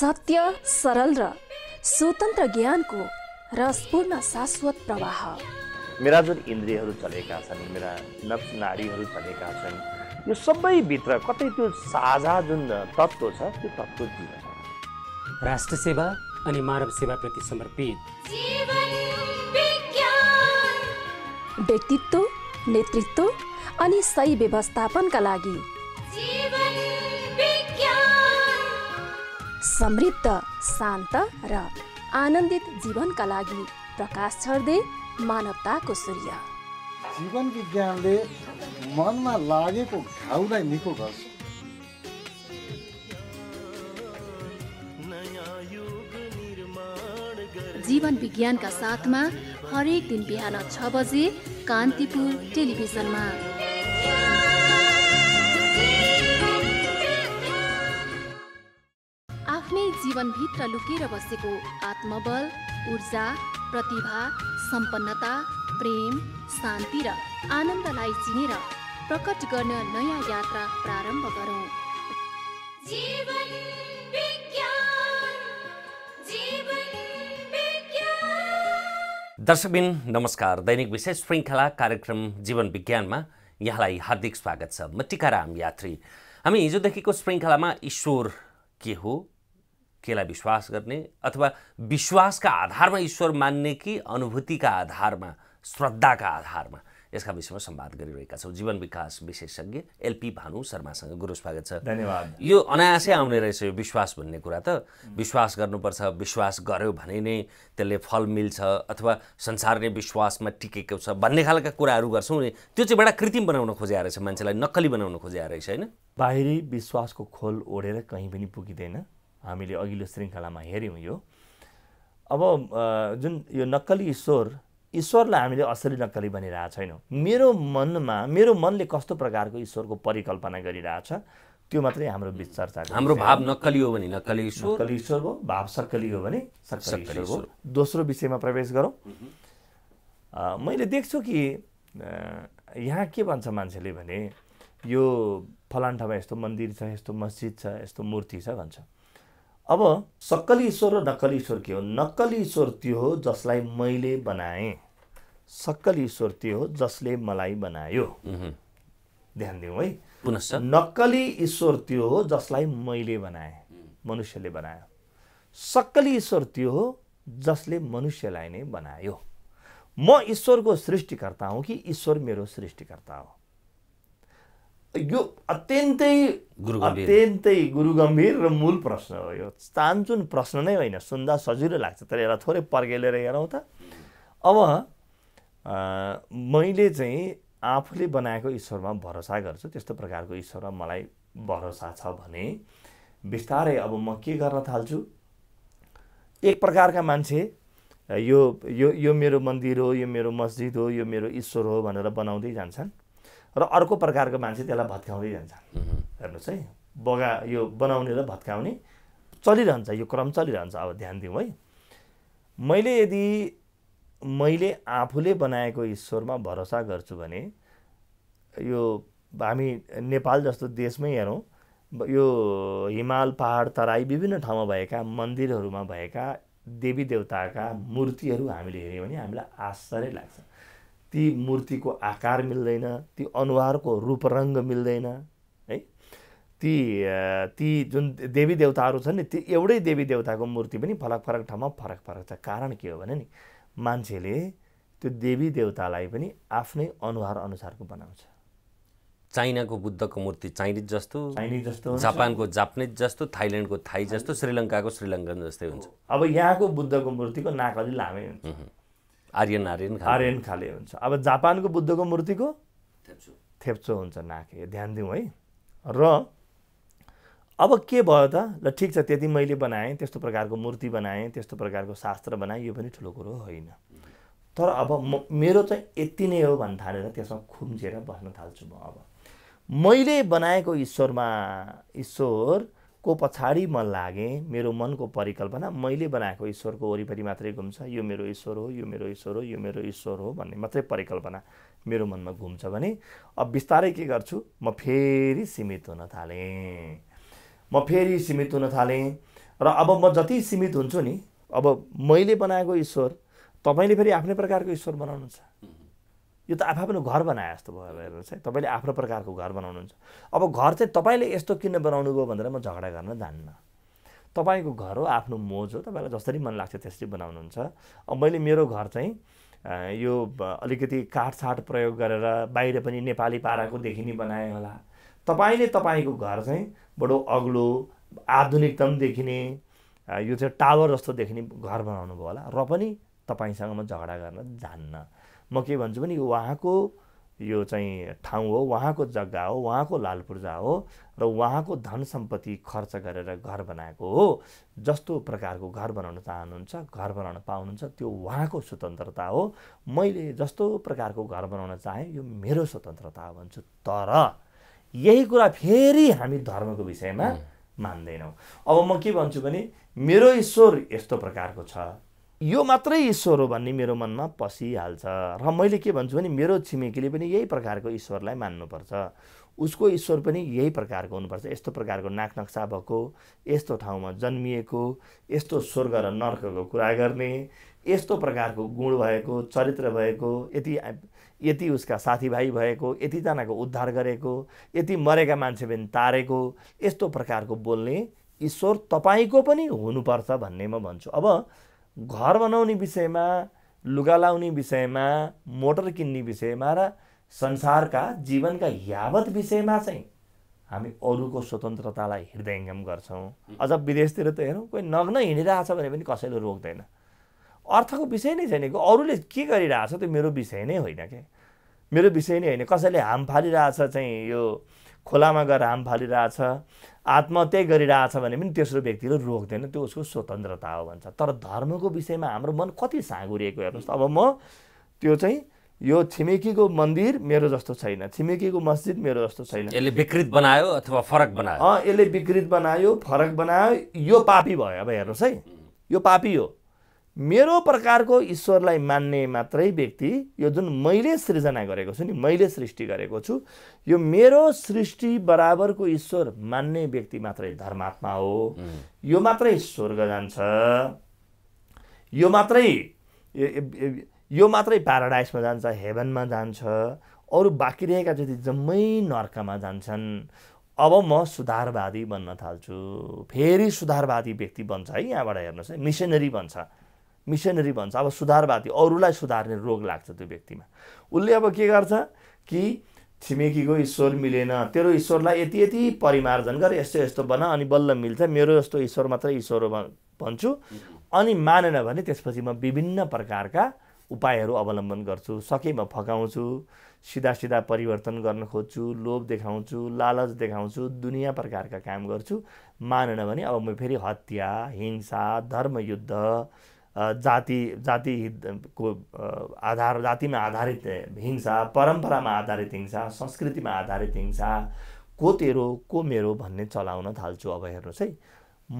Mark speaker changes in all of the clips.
Speaker 1: सत्य सरल र स्वतन्त्र ज्ञानको रसपूर्ण शाश्वत प्रवाह
Speaker 2: मेरा जुन इन्द्रियहरू चलेका छन् मेरा नक्स नारीहरू चलेका छन् यो सबैभित्र कतै त्यो साझा जुन तत्त्व छ त्यो तत्त्व
Speaker 1: छ राष्ट्र सेवा अनि मानव सेवाप्रति समर्पित व्यक्तित्व नेतृत्व अनि सही व्यवस्थापनका लागि समृद्ध शान्त र आनन्दित जीवनका लागि प्रकाश छर्दै मानवताको सूर्य
Speaker 2: जीवन विज्ञानले मनमा
Speaker 1: लागेको घाउलाई निको गर्छ जीवन विज्ञानका साथमा हरेक दिन बिहान छ बजे कान्तिपुर टेलिभिजनमा जीवनभित्र लुकेर बसेको आत्मबल ऊर्जा प्रतिभा सम्पन्नता प्रेम शान्ति र आनन्दलाई चिनेर प्रकट गर्न नयाँ यात्रा प्रारम्भ गरौँ दर्शकबिन नमस्कार दैनिक विशेष श्रृङ्खला कार्यक्रम जीवन विज्ञानमा यहाँलाई हार्दिक स्वागत छ म टिकाराम यात्री हामी हिजोदेखिको श्रृङ्खलामा ईश्वर के हो केलाई विश्वास गर्ने अथवा विश्वासका आधारमा ईश्वर मान्ने कि अनुभूतिका आधारमा श्रद्धाका आधारमा यसका विषयमा सम्वाद गरिरहेका छौँ जीवन विकास विशेषज्ञ एलपी भानु शर्मासँग गुरु स्वागत छ धन्यवाद यो अनायासै आउने रहेछ यो विश्वास भन्ने कुरा त विश्वास गर्नुपर्छ विश्वास गर्यो भने नै त्यसले फल मिल्छ अथवा संसार नै विश्वासमा टिकेको छ भन्ने खालका कुराहरू गर्छौँ नि त्यो चाहिँ बडा कृत्रिम बनाउन खोजे रहेछ
Speaker 2: मान्छेलाई नक्कली बनाउन खोजे रहेछ होइन बाहिरी विश्वासको खोल ओढेर कहीँ पनि पुगिँदैन हामीले अघिल्लो श्रृङ्खलामा हेऱ्यौँ यो अब जुन यो नक्कली ईश्वर ईश्वरलाई हामीले असली नक्कली भनिरहेको छैनौँ मेरो मनमा मेरो मनले कस्तो प्रकारको ईश्वरको परिकल्पना गरिरहेछ त्यो मात्रै हाम्रो बिच चर्चा हाम्रो भाव नक्कली हो भने नक्कली ईश्वर नक्कली ईश्वरको भाव सक्कली हो भने सक्कली हो दोस्रो विषयमा प्रवेश गरौँ मैले देख्छु कि यहाँ के भन्छ मान्छेले भने यो फलान ठाउँमा यस्तो मन्दिर छ यस्तो मस्जिद छ यस्तो मूर्ति छ भन्छ अब सक्कली ईश्वर र नक्कली ईश्वर के हो नक्कली ईश्वर त्यो हो जसलाई मैले बनाएँ सक्कली ईश्वर त्यो हो जसले मलाई बनायो ध्यान दिउँ है नक्कली ईश्वर त्यो हो जसलाई मैले बनाएँ मनुष्यले बनायो सक्कली ईश्वर त्यो हो जसले मनुष्यलाई नै बनायो म ईश्वरको सृष्टिकर्ता हुँ कि ईश्वर मेरो सृष्टिकर्ता हो यो अत्यन्तै गुरु अत्यन्तै गुरुगम्भीर र मूल प्रश्न हो यो चान्चुन प्रश्न नै होइन सुन्दा सजिलो लाग्छ तर यसलाई थोरै पर्गेलेर हेरौँ त अब मैले चाहिँ आफूले बनाएको ईश्वरमा भरोसा गर्छु त्यस्तो प्रकारको ईश्वरमा मलाई भरोसा छ भने बिस्तारै अब म के गर्न थाल्छु एक प्रकारका मान्छे यो यो यो मेरो मन्दिर हो यो मेरो मस्जिद हो यो मेरो ईश्वर हो भनेर बनाउँदै जान्छन् र अर्को प्रकारको मान्छे त्यसलाई भत्काउँदै जान्छ हेर्नुहोस् है बगा यो बनाउने र भत्काउने चलिरहन्छ यो क्रम चलिरहन्छ अब ध्यान दिउँ है मैले यदि मैले आफूले बनाएको ईश्वरमा भरोसा गर्छु भने यो हामी नेपाल जस्तो देशमै हेरौँ यो हिमाल पहाड तराई विभिन्न ठाउँमा भएका मन्दिरहरूमा भएका देवी देवताका मूर्तिहरू हामीले हेऱ्यौँ भने हामीलाई आश्चर्य लाग्छ ती मूर्तिको आकार मिल्दैन ती अनुहारको रूपरङ्ग मिल्दैन है ती ती जुन देवी देवताहरू छन् नि ती एउटै देवी देवताको मूर्ति पनि फरक फरक ठाउँमा फरक फरक छ कारण के हो भने नि मान्छेले त्यो देवी देवतालाई पनि आफ्नै अनुहार अनुसारको बनाउँछ
Speaker 1: चाइनाको बुद्धको मूर्ति चाइनिज जस्तो चाइनिज जस्तो जापानको जापानिज जस्तो थाइल्यान्डको थाई जस्तो श्रीलङ्काको श्रीलङ्कन जस्तै हुन्छ
Speaker 2: अब यहाँको बुद्धको मूर्तिको नाक अलि लामै हुन्छ आर्यन आर्यन आर्यन खाले हुन्छ अब जापानको बुद्धको मूर्तिको थेप्चो थेप्चो हुन्छ नाके ध्यान दिउँ है र अब के भयो त ल ठिक छ त्यति मैले बनाएँ त्यस्तो प्रकारको मूर्ति बनाएँ त्यस्तो प्रकारको शास्त्र बनाएँ यो पनि ठुलो कुरो होइन तर अब म मेरो चाहिँ यति नै हो भन्नु थालेर त्यसमा खुम्चेर बस्न थाल्छु म अब मैले बनाएको ईश्वरमा ईश्वर को पछाडि मन लागेँ मेरो मनको परिकल्पना मैले बनाएको ईश्वरको वरिपरि मात्रै घुम्छ यो मेरो ईश्वर हो यो मेरो ईश्वर हो यो मेरो ईश्वर हो भन्ने मात्रै परिकल्पना मेरो मनमा घुम्छ भने अब बिस्तारै के गर्छु म फेरि सीमित हुन थालेँ म फेरि सीमित हुन थालेँ र अब म जति सीमित हुन्छु नि अब मैले बनाएको ईश्वर तपाईँले फेरि आफ्नै प्रकारको ईश्वर बनाउनु छ यो त आफ्नो घर बनाए जस्तो भयो हेर्नुहोस् चाहिँ तपाईँले आफ्नो प्रकारको घर बनाउनुहुन्छ अब घर चाहिँ तपाईँले यस्तो किन बनाउनु भयो भनेर म झगडा गर्न जान्न तपाईँको घर हो आफ्नो मोज हो तपाईँलाई जसरी मन लाग्छ त्यसरी बनाउनुहुन्छ अब मैले मेरो घर चाहिँ यो अलिकति काठसाठ प्रयोग गरेर बाहिर पनि नेपाली पाराको देखिने बनाएँ होला तपाईँले तपाईँको घर चाहिँ बडो अग्लो आधुनिकतम देखिने यो चाहिँ टावर जस्तो देखिने घर बनाउनु भयो होला र पनि तपाईँसँग म झगडा गर्न जान्न म के भन्छु भने उहाँको यो चाहिँ ठाउँ हो उहाँको जग्गा हो उहाँको लाल पूर्जा हो र उहाँको धन सम्पत्ति खर्च गरेर घर बनाएको हो जस्तो प्रकारको घर बनाउन चाहनुहुन्छ घर बनाउन पाउनुहुन्छ त्यो उहाँको स्वतन्त्रता हो मैले जस्तो प्रकारको घर बनाउन चाहेँ यो मेरो स्वतन्त्रता हो भन्छु तर यही कुरा फेरि हामी धर्मको विषयमा मान्दैनौँ अब म के भन्छु भने मेरो ईश्वर यस्तो प्रकारको छ यो मात्रै ईश्वर हो भन्ने मेरो मनमा पसिहाल्छ र मैले के भन्छु भने मेरो छिमेकीले पनि यही प्रकारको ईश्वरलाई मान्नुपर्छ उसको ईश्वर पनि यही प्रकारको हुनुपर्छ यस्तो प्रकारको नाक नक्सा भएको यस्तो ठाउँमा जन्मिएको यस्तो स्वर्ग र नर्कको कुरा गर्ने यस्तो प्रकारको गुण भएको चरित्र भएको यति यति उसका साथीभाइ भएको यतिजनाको उद्धार गरेको यति मरेका मान्छे पनि तारेको यस्तो प्रकारको बोल्ने ईश्वर तपाईँको पनि हुनुपर्छ भन्ने म भन्छु अब घर बनाउने विषयमा लुगा लाउने विषयमा मोटर किन्ने विषयमा र संसारका जीवनका यावत विषयमा चाहिँ हामी अरूको स्वतन्त्रतालाई हृदयङ्गम गर्छौँ अझ विदेशतिर त हेरौँ कोही नग्न हिँडिरहेछ भने पनि कसैले रोक्दैन अर्थको विषय नै छैन कि अरूले के गरिरहेछ त्यो मेरो विषय नै होइन क्या मेरो विषय नै होइन कसैले हाम फालिरहेछ चाहिँ यो खोलामा गएर हाम फालिरहेछ आत्महत्या गरिरहेछ भने पनि तेस्रो व्यक्तिले रोक्दैन त्यो उसको स्वतन्त्रता हो भन्छ तर धर्मको विषयमा हाम्रो मन कति साँगुरिएको हेर्नुहोस् अब म त्यो चाहिँ यो छिमेकीको मन्दिर मेरो जस्तो छैन छिमेकीको मस्जिद मेरो जस्तो
Speaker 1: छैन यसले विकृत बनायो अथवा फरक बनायो
Speaker 2: अँ यसले विकृत बनायो फरक बनायो यो पापी भयो अब हेर्नुहोस् है यो पापी हो मेरो प्रकारको ईश्वरलाई मान्ने मात्रै व्यक्ति यो जुन मैले सृजना गरेको छु नि मैले सृष्टि गरेको छु यो मेरो सृष्टि बराबरको ईश्वर मान्ने व्यक्ति मात्रै धर्मात्मा हो यो मात्रै स्वर्ग जान्छ यो मात्रै यो मात्रै प्याराडाइसमा जान्छ हेभनमा जान्छ अरू बाँकी रहेका जति जम्मै नर्कमा जान्छन् अब म सुधारवादी बन्न थाल्छु फेरि सुधारवादी व्यक्ति बन्छ है यहाँबाट हेर्नुहोस् है मिसनरी बन्छ मिसनरी भन्छ अब सुधारवादी अरूलाई सुधार्ने रोग लाग्छ त्यो व्यक्तिमा उसले अब के गर्छ कि छिमेकीको ईश्वर मिलेन तेरो ईश्वरलाई यति यति परिमार्जन गर यस्तो यस्तो बना अनि बल्ल मिल्छ मेरो यस्तो ईश्वर मात्रै ईश्वर भन्छु अनि मानेन भने त्यसपछि म विभिन्न प्रकारका उपायहरू अवलम्बन गर्छु सकेमा फकाउँछु सिधा सिधा परिवर्तन गर्न खोज्छु लोभ देखाउँछु लालच देखाउँछु दुनियाँ प्रकारका काम गर्छु मानेन भने अब म फेरि हत्या हिंसा धर्मयुद्ध जाति जाति को आधार जातिमा आधारित हिंसा परम्परामा आधारित हिंसा संस्कृतिमा आधारित हिंसा को तेरो को मेरो भन्ने चलाउन थाल्छु अब हेर्नुहोस् है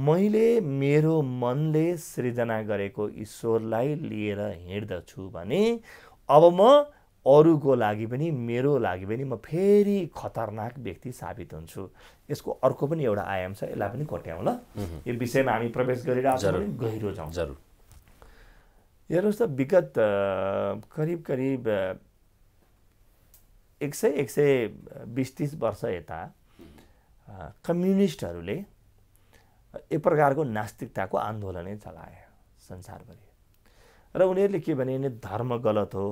Speaker 2: मैले मेरो मनले सृजना गरेको ईश्वरलाई लिएर हिँड्दछु भने अब म अरूको लागि पनि मेरो लागि पनि म फेरि खतरनाक व्यक्ति साबित हुन्छु यसको अर्को पनि एउटा आयाम छ यसलाई पनि कोट्याउँ ल यो विषयमा हामी प्रवेश गरिरहेको छौँ गहिरो जाउँ जरुर हेर्नुहोस् त विगत करिब करिब एक सय एक सय बिस तिस वर्ष यता कम्युनिस्टहरूले एक प्रकारको नास्तिकताको आन्दोलनै चलाए संसारभरि र उनीहरूले के भने धर्म गलत हो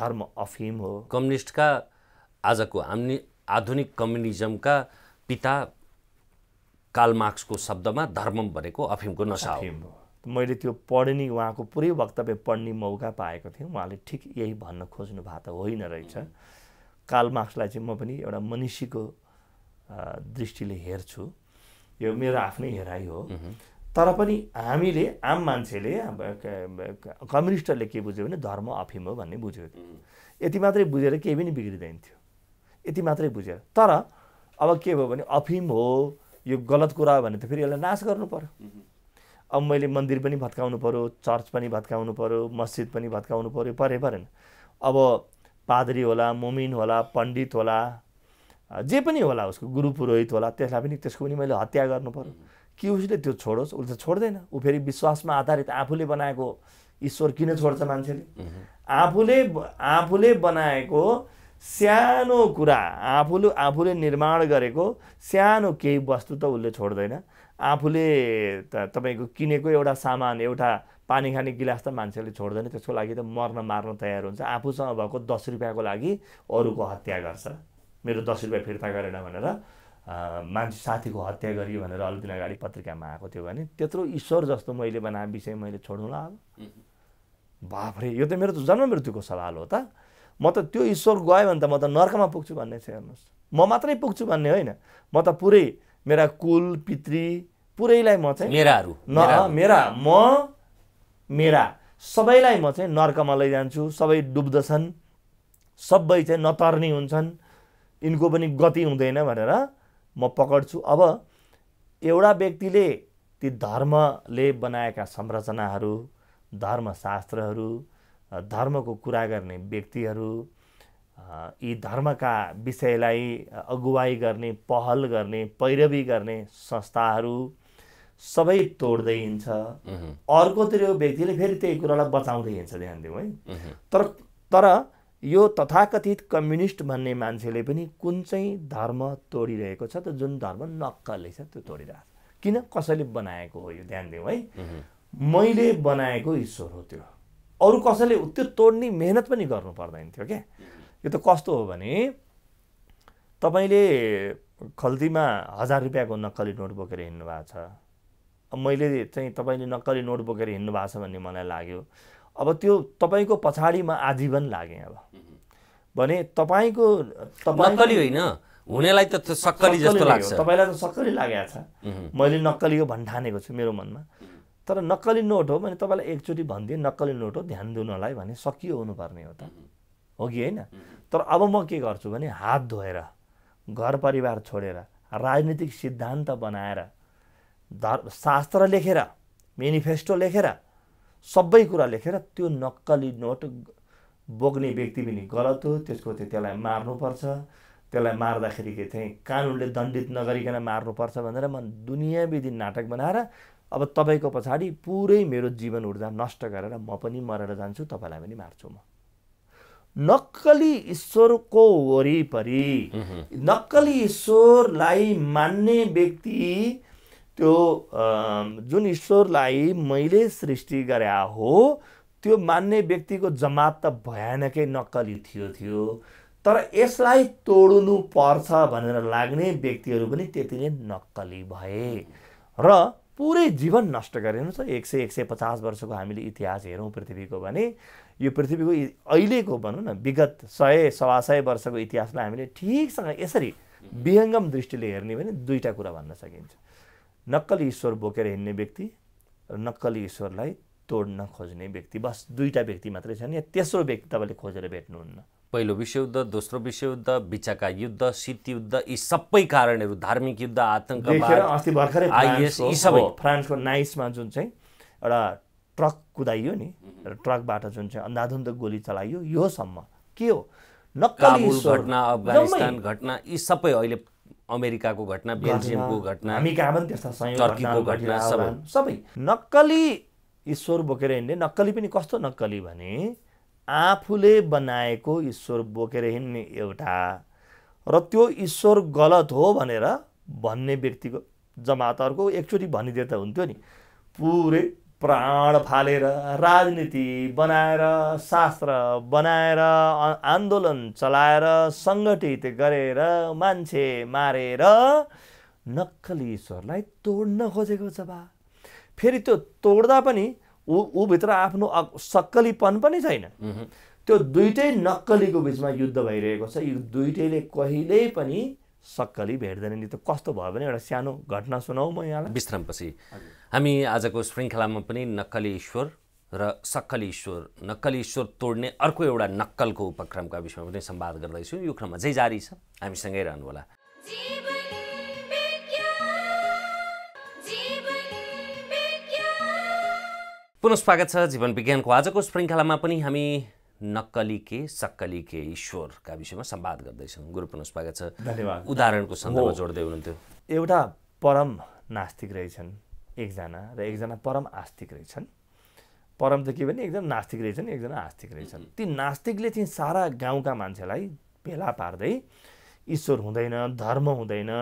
Speaker 2: धर्म अफिम हो कम्युनिस्टका आजको हामी
Speaker 1: आधुनिक कम्युनिजमका पिता कालमार्क्सको शब्दमा धर्म भनेको अफिमको नसा हो
Speaker 2: मैले त्यो पढ्ने उहाँको पुरै वक्तव्य पढ्ने मौका पाएको थिएँ उहाँले ठिक यही भन्न खोज्नु भएको त होइन रहेछ काल मार्क्सलाई चाहिँ म पनि एउटा मनिषीको दृष्टिले हेर्छु यो मेरो आफ्नै हेराइ हो तर पनि हामीले आम मान्छेले कम्युनिस्टहरूले के बुझ्यो भने धर्म अफिम हो भन्ने बुझ्यो यति मात्रै बुझेर केही पनि बिग्रिँदैन थियो यति मात्रै बुझेर तर अब के भयो भने अफिम हो यो गलत कुरा हो भने त फेरि यसलाई नाश गर्नु पऱ्यो अब मैले मन्दिर पनि भत्काउनु पऱ्यो चर्च पनि भत्काउनु पऱ्यो मस्जिद पनि भत्काउनु पऱ्यो परे परेन अब पादरी होला मुमिन होला पण्डित होला जे पनि होला उसको गुरु पुरोहित होला त्यसलाई पनि त्यसको पनि मैले हत्या गर्नु पऱ्यो कि उसले त्यो छोडोस् उसले त छोड्दैन ऊ फेरि विश्वासमा आधारित आफूले बनाएको ईश्वर किन छोड्छ मान्छेले आफूले आफूले बनाएको सानो कुरा आफूले आफूले निर्माण गरेको सानो केही वस्तु त उसले छोड्दैन आफूले तपाईँको किनेको एउटा सामान एउटा पानी खाने गिलास त मान्छेले छोड्दैन त्यसको लागि त मर्न मार्न तयार हुन्छ आफूसँग भएको दस रुपियाँको लागि अरूको हत्या गर्छ मेरो दस रुपियाँ फिर्ता गरेन भनेर मान्छे साथीको हत्या गरियो भनेर अलिक दिन अगाडि पत्रिकामा आएको थियो भने त्यत्रो ईश्वर जस्तो मैले बनाए विषय मैले छोड्नुला अब बाफ्रे यो त मेरो त जन्म मृत्युको सवाल हो त म त त्यो ईश्वर गयो भने त म त नर्कमा पुग्छु भन्ने छ हेर्नुहोस् म मात्रै पुग्छु भन्ने होइन म त पुरै मेरा कुल पितृ पुरैलाई म चाहिँ मेराहरू न मेरा म मेरा सबैलाई म चाहिँ नर्कमा लैजान्छु सबै डुब्दछन् सबै चाहिँ नतर्ने हुन्छन् यिनको पनि गति हुँदैन भनेर म पकड्छु अब एउटा व्यक्तिले ती धर्मले बनाएका संरचनाहरू धर्मशास्त्रहरू धर्मको कुरा गर्ने व्यक्तिहरू यी धर्मका विषयलाई अगुवाई गर्ने पहल गर्ने पैरवी गर्ने संस्थाहरू सबै तोड्दै हिँड्छ अर्कोतिर यो व्यक्तिले फेरि त्यही कुरालाई बचाउँदै हिँड्छ ध्यान दिउँ है तर तर यो तथाकथित कम्युनिस्ट भन्ने मान्छेले पनि कुन चाहिँ धर्म तोडिरहेको छ त जुन धर्म नक्कले छ त्यो तोडिरहेको छ किन कसैले बनाएको हो यो ध्यान दिउँ है मैले बनाएको ईश्वर हो त्यो अरू कसैले त्यो तोड्ने मेहनत पनि गर्नु पर्दैन थियो क्या यो त कस्तो हो भने तपाईँले खल्तीमा हजार रुपियाँको नक्कली नोट बोकेर हिँड्नु भएको छ मैले चाहिँ तपाईँले नक्कली नोट बोकेर हिँड्नु भएको छ भन्ने मलाई लाग्यो अब त्यो तपाईँको पछाडि म आजीवन लागेँ अब भने तपाईँको नक्कली होइन
Speaker 1: हुनेलाई त सक्कली जस्तो लाग्छ तपाईँलाई
Speaker 2: त सक्कली लागेको
Speaker 1: छ
Speaker 2: मैले नक्कली हो भन्ठानेको छु मेरो मनमा तर नक्कली नोट हो भने तपाईँलाई एकचोटि भनिदिएँ नक्कली नोट हो ध्यान दिनुलाई भने सकियो हुनुपर्ने हो त हो कि होइन तर अब म के गर्छु भने हात धोएर घर परिवार छोडेर राजनीतिक सिद्धान्त बनाएर धर् शास्त्र लेखेर मेनिफेस्टो लेखेर सबै कुरा लेखेर त्यो नक्कली नोट बोक्ने व्यक्ति पनि गलत हो त्यसको चाहिँ त्यसलाई मार्नुपर्छ त्यसलाई मार्दाखेरि के चाहिँ कानुनले दण्डित नगरिकन मार्नुपर्छ भनेर म दुनियाँविधि नाटक बनाएर अब तपाईँको पछाडि पुरै मेरो जीवन ऊर्जा नष्ट गरेर म पनि मरेर जान्छु तपाईँलाई पनि मार्छु म नक्कली ईश्वरको वरिपरि नक्कली ईश्वरलाई मान्ने व्यक्ति त्यो जुन ईश्वरलाई मैले सृष्टि गरे हो त्यो मान्ने व्यक्तिको जमात त भयानकै नक्कली थियो थियो तर यसलाई तोड्नु पर्छ भनेर लाग्ने व्यक्तिहरू पनि त्यति नै नक्कली भए र पुरै जीवन नष्ट गरेन छ एक सय एक सय पचास वर्षको हामीले इतिहास हेरौँ पृथ्वीको भने यो पृथ्वीको अहिलेको भनौँ न विगत सय सवा सय वर्षको इतिहासलाई हामीले ठिकसँग यसरी विहङ्गम दृष्टिले हेर्ने भने दुईवटा कुरा भन्न सकिन्छ नक्कली ईश्वर बोकेर हिँड्ने व्यक्ति र नक्कली ईश्वरलाई तोड्न खोज्ने व्यक्ति बस दुईवटा व्यक्ति मात्रै छन् या तेस्रो व्यक्ति तपाईँले खोजेर भेट्नुहुन्न
Speaker 1: पहिलो विश्वयुद्ध दोस्रो विश्वयुद्ध बिचका युद्ध
Speaker 2: शीतयुद्ध यी सबै कारणहरू धार्मिक युद्ध आतङ्क अस्ति भर्खरै फ्रान्सको नाइसमा जुन चाहिँ एउटा ट्रक कुदाइयो नि र ट्रकबाट जुन चाहिँ अन्धाधुन्ध गोली चलाइयो योसम्म के हो नक्कली घटना अफगानिस्तान घटना यी सबै अहिले अमेरिकाको घटना बेल्जियमको घटना हामी कहाँ पनि त्यस्ता घटना सबै नक्कली ईश्वर बोकेर हिँड्ने नक्कली पनि कस्तो नक्कली भने आफूले बनाएको ईश्वर बोकेर हिँड्ने एउटा र त्यो ईश्वर गलत हो भनेर भन्ने व्यक्तिको जमातहरूको एकचोटि भनिदिए त हुन्थ्यो नि पुरै प्राण फालेर राजनीति बनाएर शास्त्र बनाएर आन्दोलन चलाएर सङ्गठित गरेर मान्छे मारेर नक्कली ईश्वरलाई तोड्न खोजेको छ बा फेरि त्यो तोड्दा पनि ऊ ऊभित्र आफ्नो सक्कलीपन पनि छैन त्यो दुइटै नक्कलीको बिचमा युद्ध भइरहेको छ यो दुइटैले कहिल्यै पनि सक्कली भेट्दैन नि त कस्तो भयो भने एउटा सानो घटना सुनाऊ म यहाँलाई विश्रामपछि
Speaker 1: हामी आजको श्रृङ्खलामा पनि नक्कली ईश्वर र सक्कली ईश्वर नक्कली ईश्वर तोड्ने अर्को एउटा नक्कलको उपक्रमका विषयमा पनि सम्वाद गर्दैछौँ यो क्रममा जे जारी छ हामीसँगै रहनुहोला पुनः स्वागत छ जीवन विज्ञानको आजको श्रृङ्खलामा पनि हामी नक्कली के सक्कली के ईश्वरका विषयमा संवाद गर्दैछौँ गुरु स्वागत छ धन्यवाद उदाहरणको सन्दर्भमा जोड्दै हुनुहुन्थ्यो
Speaker 2: एउटा परम नास्तिक रहेछन् एकजना र एकजना परम आस्तिक रहेछन् परम त के भने एकजना नास्तिक रहेछन् एकजना आस्तिक रहेछन् ती नास्तिकले चाहिँ सारा गाउँका मान्छेलाई भेला पार्दै ईश्वर हुँदैन धर्म हुँदैन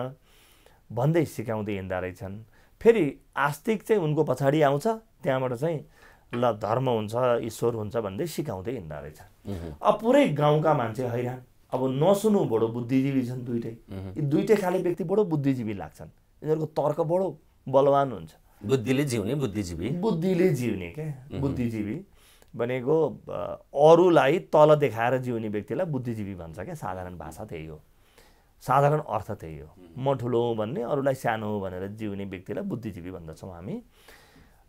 Speaker 2: भन्दै सिकाउँदै हिँड्दा रहेछन् फेरि आस्तिक चाहिँ उनको पछाडि आउँछ त्यहाँबाट चाहिँ ल धर्म हुन्छ ईश्वर हुन्छ भन्दै सिकाउँदै हिँड्दो रहेछ अब पुरै गाउँका मान्छे हैरान अब नसुनु बडो बुद्धिजीवी छन् दुइटै यी दुइटै खाले व्यक्ति बडो बुद्धिजीवी लाग्छन् यिनीहरूको तर्क बडो बलवान हुन्छ बुद्धिले जिउने बुद्धिजीवी बुद्धिले जिउने क्या बुद्धिजीवी भनेको अरूलाई तल देखाएर जिउने व्यक्तिलाई बुद्धिजीवी भन्छ क्या साधारण भाषा त्यही हो साधारण अर्थ त्यही हो म ठुलो हो भन्ने अरूलाई सानो हो भनेर जिउने व्यक्तिलाई बुद्धिजीवी भन्दछौँ हामी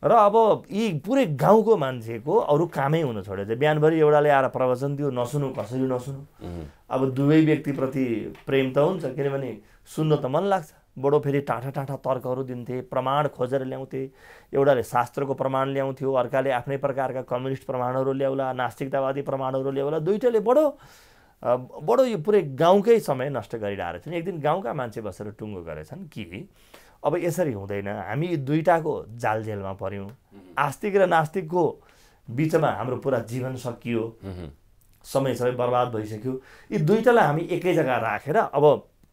Speaker 2: र अब यी पुरै गाउँको मान्छेको अरू कामै हुन छोड्यो बिहानभरि एउटाले आएर प्रवचन दियो नसुनु कसरी नसुनु अब दुवै व्यक्तिप्रति प्रेम त हुन्छ किनभने सुन्न त मन लाग्छ बडो फेरि टाढा टाढा तर्कहरू दिन्थे प्रमाण खोजेर ल्याउँथे एउटाले शास्त्रको प्रमाण ल्याउँथ्यो अर्काले आफ्नै प्रकारका कम्युनिस्ट प्रमाणहरू ल्याउला नास्तिकतावादी प्रमाणहरू ल्याउला दुइटैले बडो बडो यो पुरै गाउँकै समय नष्ट गरिरहेको छन् एक दिन गाउँका मान्छे बसेर टुङ्गो गरेछन् कि अब यसरी हुँदैन हामी दुइटाको जालझेलमा पऱ्यौँ आस्तिक र नास्तिकको बिचमा हाम्रो पुरा जीवन सकियो समय सबै बर्बाद भइसक्यो यी दुइटालाई हामी एकै जग्गा राखेर अब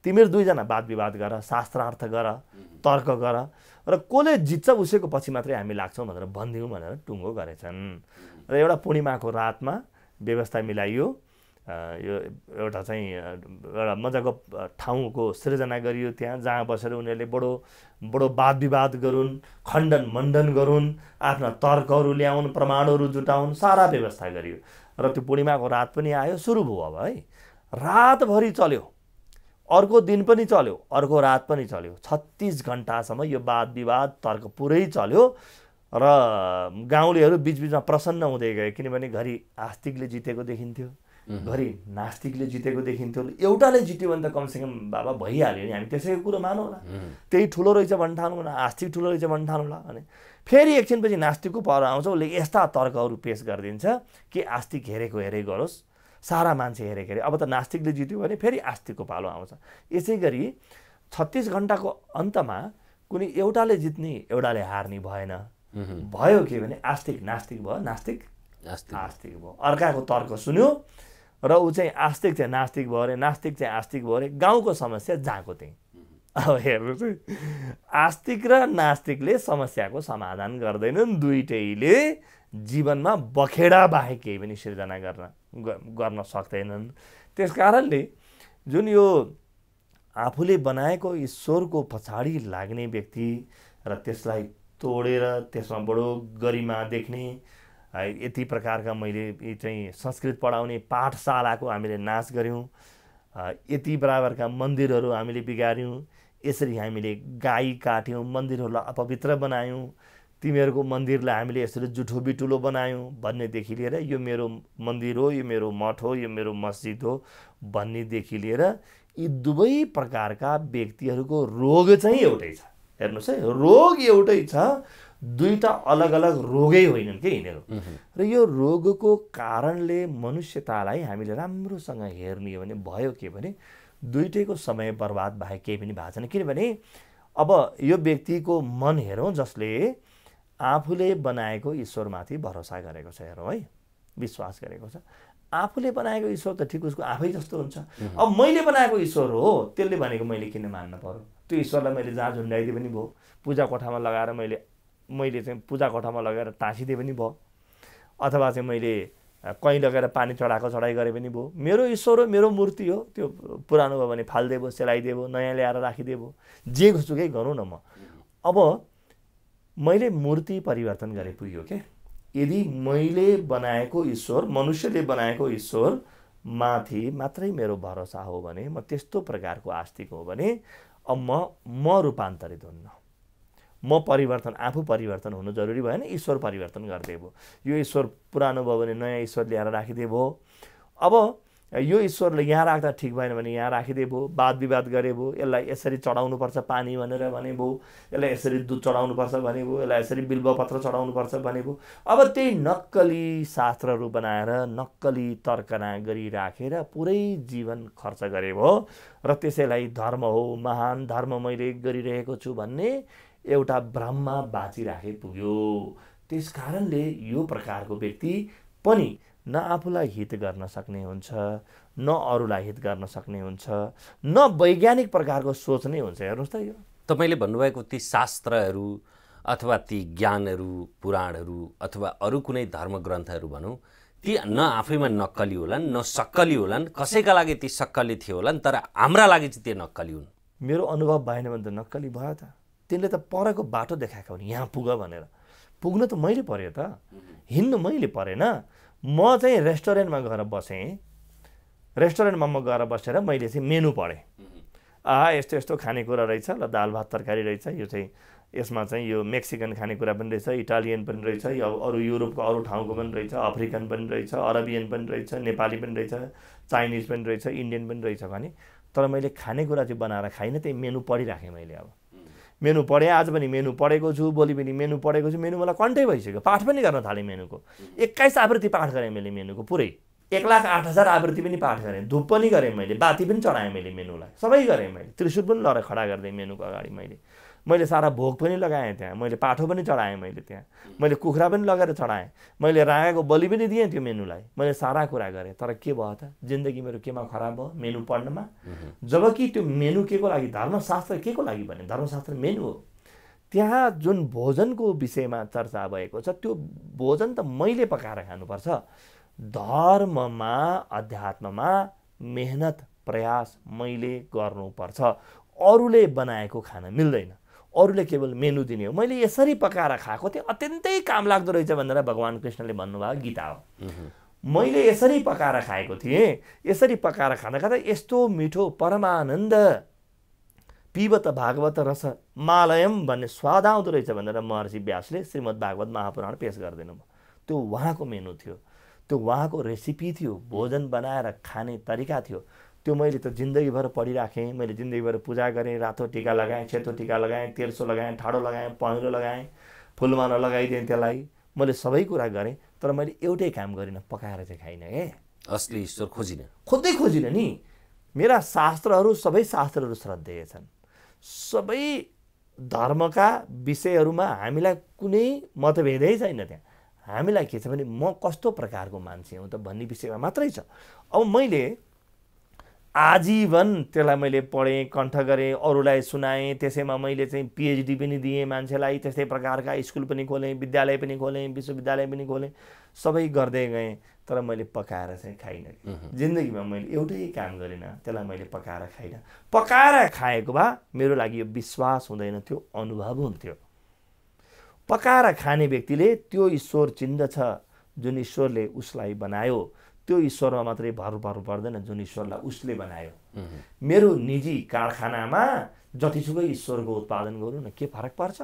Speaker 2: तिमीहरू दुईजना वाद विवाद गर शास्त्रार्थ गर तर्क गर र कसले जित्छ उसैको पछि मात्रै हामी लाग्छौँ भनेर भनिदिउँ भनेर टुङ्गो गरेछन् र एउटा पूर्णिमाको रातमा व्यवस्था मिलाइयो यो एउटा चाहिँ एउटा मजाको ठाउँको सृजना गरियो त्यहाँ जहाँ बसेर उनीहरूले बडो बडो वाद विवाद गरून् खण्डन मण्डन गरून् आफ्ना तर्कहरू ल्याउन् प्रमाणहरू जुटाउन् सारा व्यवस्था गरियो र त्यो पूर्णिमाको रात पनि आयो सुरु भयो अब है रातभरि चल्यो अर्को दिन पनि चल्यो अर्को रात पनि चल्यो छत्तिस घन्टासम्म यो वाद विवाद तर्क पुरै चल्यो र गाउँलेहरू बिचबिचमा प्रसन्न हुँदै गए किनभने घरि आस्तिकले जितेको देखिन्थ्यो घरि नास्तिकले जितेको देखिन्थ्यो एउटाले जित्यो भने त कमसेकम बाबा भइहाल्यो नि हामी त्यसैको कुरो मानौँला त्यही ठुलो रहेछ भन्नु ठानौँ होला आस्तिक ठुलो रहेछ भने ठानौँ होला भने फेरि एकछिनपछि नास्तिकको पर आउँछ उसले यस्ता तर्कहरू पेस गरिदिन्छ कि आस्तिक हेरेको हेरै गरोस् सारा मान्छे हेरेको हेरे अब त नास्तिकले जित्यो भने फेरि आस्तिकको पालो आउँछ यसै गरी छत्तिस घन्टाको अन्तमा कुनै एउटाले जित्ने एउटाले हार्ने भएन भयो के भने आस्तिक नास्तिक भयो नास्तिक आस्तिक भयो अर्काको तर्क सुन्यो र ऊ चाहिँ आस्तिक चाहिँ नास्तिक भयो अरे नास्तिक चाहिँ आस्तिक भयो अरे गाउँको समस्या जहाँको त्यहीँ अब हेर्नु चाहिँ आस्तिक र नास्तिकले समस्याको समाधान गर्दैनन् दुइटैले जीवनमा बखेडा बाहेक केही पनि सिर्जना गर्न गर्न सक्दैनन् त्यस कारणले जुन यो आफूले बनाएको ईश्वरको पछाडि लाग्ने व्यक्ति र त्यसलाई तोडेर त्यसमा बडो गरिमा देख्ने यति प्रकारका मैले चाहिँ संस्कृत पढाउने पाठशालाको हामीले नाश गऱ्यौँ यति बराबरका मन्दिरहरू हामीले बिगार्यौँ यसरी हामीले गाई काट्यौँ मन्दिरहरूलाई अपवित्र बनायौँ तिमीहरूको मन्दिरलाई हामीले यसरी जुठो बिठुलो बनायौँ भन्नेदेखि लिएर यो मेरो मन्दिर हो यो मेरो मठ हो यो मेरो मस्जिद हो भन्नेदेखि लिएर यी दुवै प्रकारका व्यक्तिहरूको रोग चाहिँ एउटै छ हेर्नुहोस् है रोग एउटै छ दुईवटा अलग अलग रोगै होइनन् कि यिनीहरू र यो रोगको कारणले मनुष्यतालाई हामीले राम्रोसँग हेर्ने हो भने भयो के भने दुइटैको समय बर्बाद भए केही पनि भएको छैन किनभने अब यो व्यक्तिको मन हेरौँ जसले आफूले बनाएको ईश्वरमाथि भरोसा गरेको छ हेरौँ है विश्वास गरेको छ आफूले बनाएको ईश्वर त ठिक उसको आफै जस्तो हुन्छ अब मैले बनाएको ईश्वर हो त्यसले भनेको मैले किन मान्न पऱ्यो त्यो ईश्वरलाई मैले जहाँ झुन्ड्याइदिए पनि भयो पूजा कोठामा लगाएर मैले मैले चाहिँ पूजा कोठामा लगेर टाँसिदिए पनि भयो अथवा चाहिँ मैले कहीँ लगेर पानी चढाएको चढाइ गरे पनि भयो मेरो ईश्वर हो मेरो मूर्ति हो त्यो पुरानो भयो भने फालिदिएको सेलाइदिए भयो नयाँ ल्याएर राखिदिए भयो जे खोजुकै गरौँ न म अब मैले मूर्ति परिवर्तन गरे पुग्यो क्या यदि मैले बनाएको ईश्वर मनुष्यले बनाएको ईश्वर माथि मात्रै मेरो भरोसा हो भने म त्यस्तो प्रकारको आस्तिक हो भने अब म म रूपान्तरित हुन्न म परिवर्तन आफू परिवर्तन हुनु जरुरी भएन ईश्वर परिवर्तन गरिदिए भयो यो ईश्वर पुरानो भयो भने नयाँ ईश्वर ल्याएर राखिदिए भयो अब यो ईश्वरले यहाँ राख्दा ठिक भएन भने यहाँ राखिदिए भयो वाद विवाद गरे भयो यसलाई यसरी चढाउनुपर्छ पानी भनेर भने भयो यसलाई यसरी दुध चढाउनुपर्छ भने भयो यसलाई यसरी बिल्वपत्र चढाउनुपर्छ भने भयो अब त्यही नक्कली शास्त्रहरू बनाएर नक्कली तर्कना गरिराखेर पुरै जीवन खर्च गरे भयो र त्यसैलाई धर्म हो महान धर्म मैले गरिरहेको छु भन्ने एउटा भ्रममा बाँचिराखे पुग्यो त्यस कारणले यो प्रकारको व्यक्ति पनि न आफूलाई हित गर्न सक्ने हुन्छ न अरूलाई हित गर्न सक्ने हुन्छ न वैज्ञानिक प्रकारको सोच नै हुन्छ हेर्नुहोस् त यो तपाईँले भन्नुभएको ती शास्त्रहरू अथवा ती
Speaker 1: ज्ञानहरू पुराणहरू अथवा अरू कुनै धर्म ग्रन्थहरू भनौँ ती न आफैमा नक्कली होलान् न सक्कली होलान् कसैका लागि ती सक्कली थियो होलान् तर हाम्रा लागि चाहिँ त्यो नक्कली
Speaker 2: हुन् मेरो अनुभव भएन भने त नक्कली भयो त तिनले त परको बाटो देखाएको नि यहाँ पुग भनेर पुग्न त मैले पऱ्यो त हिँड्नु मैले परेन म चाहिँ रेस्टुरेन्टमा गएर बसेँ रेस्टुरेन्टमा म गएर बसेर मैले चाहिँ मेनु पढेँ आ यस्तो यस्तो खानेकुरा रहेछ ल दाल भात तरकारी रहेछ यो चाहिँ यसमा चाहिँ यो मेक्सिकन खानेकुरा पनि रहेछ इटालियन पनि रहेछ यो अरू युरोपको अरू ठाउँको पनि रहेछ अफ्रिकन पनि रहेछ अरबियन पनि रहेछ नेपाली पनि रहेछ चाइनिज पनि रहेछ इन्डियन पनि रहेछ भने तर मैले खानेकुरा चाहिँ बनाएर खाइनँ त्यही मेनु पढिराखेँ मैले अब मेनु पढेँ आज पनि मेनु पढेको छु भोलि पनि मेनु पढेको छु मेनु मलाई कन्टै भइसक्यो पाठ पनि गर्न थालेँ मेनुको एक्काइस आवृत्ति पाठ गरेँ मैले मेनुको पुरै एक लाख आठ हजार आवृत्ति पनि पाठ गरेँ धुप पनि गरेँ मैले बाती पनि चढाएँ मैले मेनुलाई सबै गरेँ मैले त्रिशुल पनि लडेर खडा गरिदिएँ मेनुको अगाडि मैले मैले सारा भोग पनि लगाएँ त्यहाँ मैले पाठो पनि चढाएँ मैले त्यहाँ मैले कुखुरा पनि लगेर चढाएँ मैले रागाको बलि पनि दिएँ त्यो मेनुलाई मैले सारा कुरा गरेँ तर के भयो त जिन्दगी मेरो केमा खराब भयो मेनु पढ्नमा जबकि त्यो मेनु के को लागि धर्मशास्त्र के को लागि भने धर्मशास्त्र मेनु हो त्यहाँ जुन भोजनको विषयमा चर्चा भएको छ त्यो भोजन त मैले पकाएर खानुपर्छ धर्ममा अध्यात्ममा मेहनत प्रयास मैले गर्नुपर्छ अरूले बनाएको खान मिल्दैन अरूले केवल मेनु दिने हो मैले यसरी पकाएर खाएको थिएँ अत्यन्तै काम लाग्दो रहेछ भनेर भगवान् कृष्णले भन्नुभयो गीता हो मैले यसरी पकाएर खाएको थिएँ यसरी पकाएर खाँदा खाँदा यस्तो मिठो परमानन्द पिबत भागवत रस मालयम भन्ने स्वाद आउँदो रहेछ भनेर महर्षि व्यासले श्रीमद् भागवत महापुराण पेस गरिदिनु भयो त्यो उहाँको मेनु थियो त्यो उहाँको रेसिपी थियो भोजन बनाएर खाने तरिका थियो त्यो मैले त जिन्दगीभर पढिराखेँ मैले जिन्दगीभर पूजा गरेँ रातो टिका लगाएँ सेतो टिका लगाएँ तेर्सो लगाएँ ठाडो लगाएँ पहेँलो लगाएँ फुलमाला लगाइदिएँ त्यसलाई मैले सबै कुरा गरेँ तर मैले एउटै काम गरिनँ पकाएर चाहिँ खाइनँ ए असली ईश्वर खोजिनँ खोज्दै खोजिनँ नि मेरा शास्त्रहरू सबै शास्त्रहरू श्रद्धेय छन् सबै धर्मका विषयहरूमा हामीलाई कुनै मतभेदै छैन त्यहाँ हामीलाई के छ भने म कस्तो प्रकारको मान्छे हुँ त भन्ने विषयमा मात्रै छ अब मैले आजीवन त्यसलाई मैले पढेँ कण्ठ गरेँ अरूलाई सुनाएँ त्यसैमा मैले चाहिँ पिएचडी पनि दिएँ मान्छेलाई त्यस्तै प्रकारका स्कुल पनि खोलेँ विद्यालय पनि खोलेँ विश्वविद्यालय पनि खोलेँ सबै गर्दै गएँ तर मैले पकाएर चाहिँ खाइनँ जिन्दगीमा मैले एउटै काम गरिनँ त्यसलाई मैले पकाएर खाइनँ पकाएर खाएको भए मेरो लागि यो विश्वास हुँदैन थियो अनुभव हुन्थ्यो पकाएर खाने व्यक्तिले त्यो ईश्वर चिन्दछ जुन ईश्वरले उसलाई बनायो त्यो ईश्वरमा मात्रै भर भर पर्दैन जुन ईश्वरलाई उसले बनायो मेरो निजी कारखानामा जतिसुकै ईश्वरको उत्पादन गरौँ न के फरक पर्छ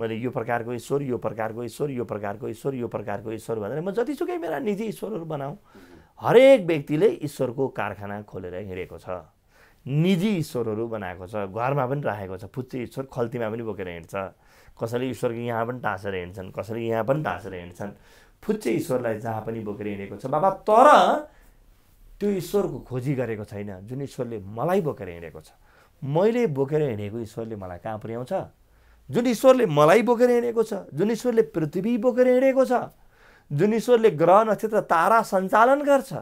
Speaker 2: मैले यो प्रकारको ईश्वर यो प्रकारको ईश्वर यो प्रकारको ईश्वर यो प्रकारको ईश्वर भनेर म जतिसुकै मेरा निजी ईश्वरहरू बनाऊँ हरेक व्यक्तिले ईश्वरको कारखाना खोलेर हिँडेको छ निजी ईश्वरहरू बनाएको छ घरमा पनि राखेको छ फुच्चे ईश्वर खल्तीमा पनि बोकेर हिँड्छ कसैले ईश्वरको यहाँ पनि टाँसेर हिँड्छन् कसैले यहाँ पनि टाँसेर हिँड्छन् फुच्चे ईश्वरलाई जहाँ पनि बोकेर हिँडेको छ बाबा तर त्यो ईश्वरको खोजी गरेको छैन जुन ईश्वरले मलाई बोकेर हिँडेको छ मैले बोकेर हिँडेको ईश्वरले मलाई कहाँ पुर्याउँछ जुन ईश्वरले मलाई बोकेर हिँडेको छ जुन ईश्वरले पृथ्वी बोकेर हिँडेको छ जुन ईश्वरले ग्रह नक्षत्र तारा सञ्चालन गर्छ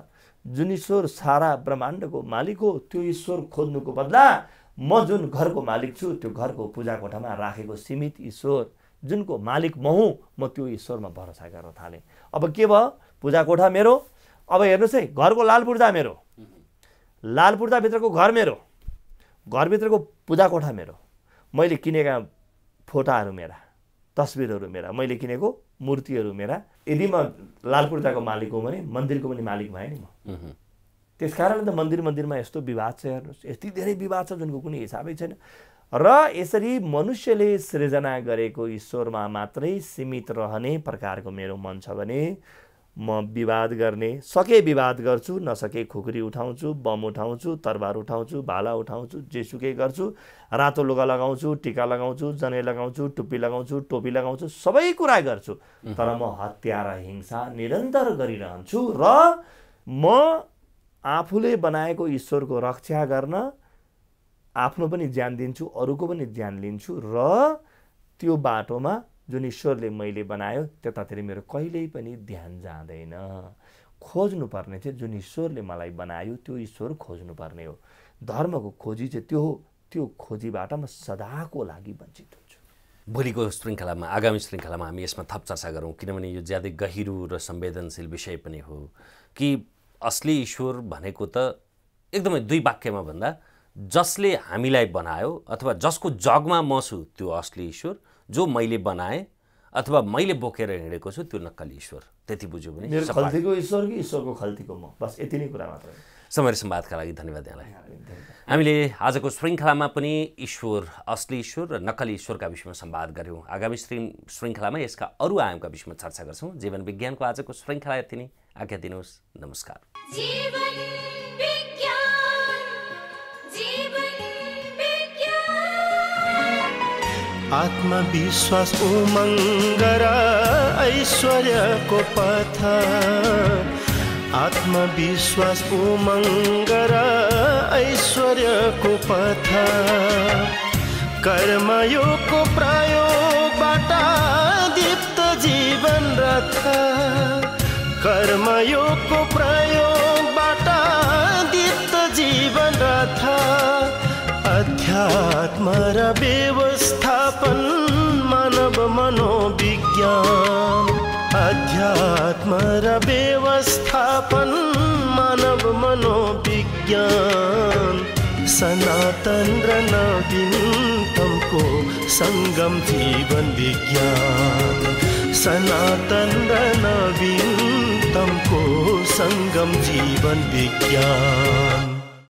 Speaker 2: जुन ईश्वर सारा ब्रह्माण्डको मालिक हो त्यो ईश्वर खोज्नुको बदला म जुन घरको मालिक छु त्यो घरको पूजा कोठामा राखेको सीमित ईश्वर जुनको मालिक म हुँ म त्यो ईश्वरमा भरोसा गर्न थालेँ अब के भयो पूजा कोठा मेरो अब हेर्नुहोस् है घरको लाल पूर्जा मेरो लाल पूर्जाभित्रको घर मेरो घरभित्रको पूजा कोठा मेरो मैले किनेका फोटाहरू मेरा तस्विरहरू मेरा मैले किनेको मूर्तिहरू मेरा यदि म लाल पूर्जाको मालिक हो भने मन्दिरको पनि मालिक भएँ नि म त्यस कारणले त मन्दिर मन्दिरमा यस्तो विवाद छ हेर्नुहोस् यति धेरै विवाद छ जुनको कुनै हिसाबै छैन र यसरी मनुष्यले सृजना गरेको ईश्वरमा मात्रै सीमित रहने प्रकारको मेरो मन छ भने म विवाद गर्ने सके विवाद गर्छु नसके खुकुरी उठाउँछु बम उठाउँछु तरबार उठाउँछु भाला उठाउँछु जेसुकै गर्छु रातो लुगा लगाउँछु टिका लगाउँछु जनै लगाउँछु टुप्पी लगाउँछु टोपी लगाउँछु सबै कुरा गर्छु तर म हत्या र हिंसा निरन्तर गरिरहन्छु र म आफूले बनाएको ईश्वरको रक्षा गर्न आफ्नो पनि ज्यान दिन्छु अरूको पनि ज्यान लिन्छु र त्यो बाटोमा जुन ईश्वरले मैले बनायो त्यतातिर मेरो कहिल्यै पनि ध्यान जाँदैन खोज्नुपर्ने चाहिँ जुन ईश्वरले मलाई बनायो त्यो ईश्वर खोज्नुपर्ने हो धर्मको खोजी चाहिँ त्यो हो त्यो खोजीबाट म सदाको लागि वञ्चित
Speaker 1: हुन्छु भोलिको श्रृङ्खलामा आगामी श्रृङ्खलामा हामी यसमा थप चर्चा गरौँ किनभने यो ज्यादै गहिरो र संवेदनशील विषय पनि हो कि असली ईश्वर भनेको त एकदमै दुई वाक्यमा भन्दा जसले हामीलाई बनायो अथवा जसको जगमा म छु त्यो असली ईश्वर जो मैले बनाएँ अथवा मैले बोकेर हिँडेको छु त्यो नक्कली ईश्वर त्यति बुझ्यो भने खल्तीको
Speaker 2: ईश्वर कि ईश्वरको खल्तीको म बस यति नै कुरा मात्र
Speaker 1: समय सम्वादका लागि धन्यवाद यहाँलाई हामीले आजको श्रृङ्खलामा पनि ईश्वर असली ईश्वर र नक्कली ईश्वरका विषयमा सम्वाद गऱ्यौँ आगामी श्रृ श्रृङ्खलामा यसका अरू आयामका विषयमा चर्चा गर्छौँ जीवन विज्ञानको आजको श्रृङ्खला यति नै आज्ञा दिनुहोस्
Speaker 2: नमस्कार आत्मविश्वास उमङ्ग र ऐश्वर्यको पथ आत्मविश्वास उमङ्ग र ऐश्वर्यको पथ कर्मयोगको प्रयोगबाट दीप्त जीवन रथ कर्मयोगको प्रयोग अध्यात्मर व्यवस्थापन मानव मनोविज्ञान अध्यात्म व्यवस्थापन मानव मनोविज्ञान सनातन नवीन तमको संगम जीवन विज्ञान सनातन नवीन तमको संगम
Speaker 1: जीवन विज्ञान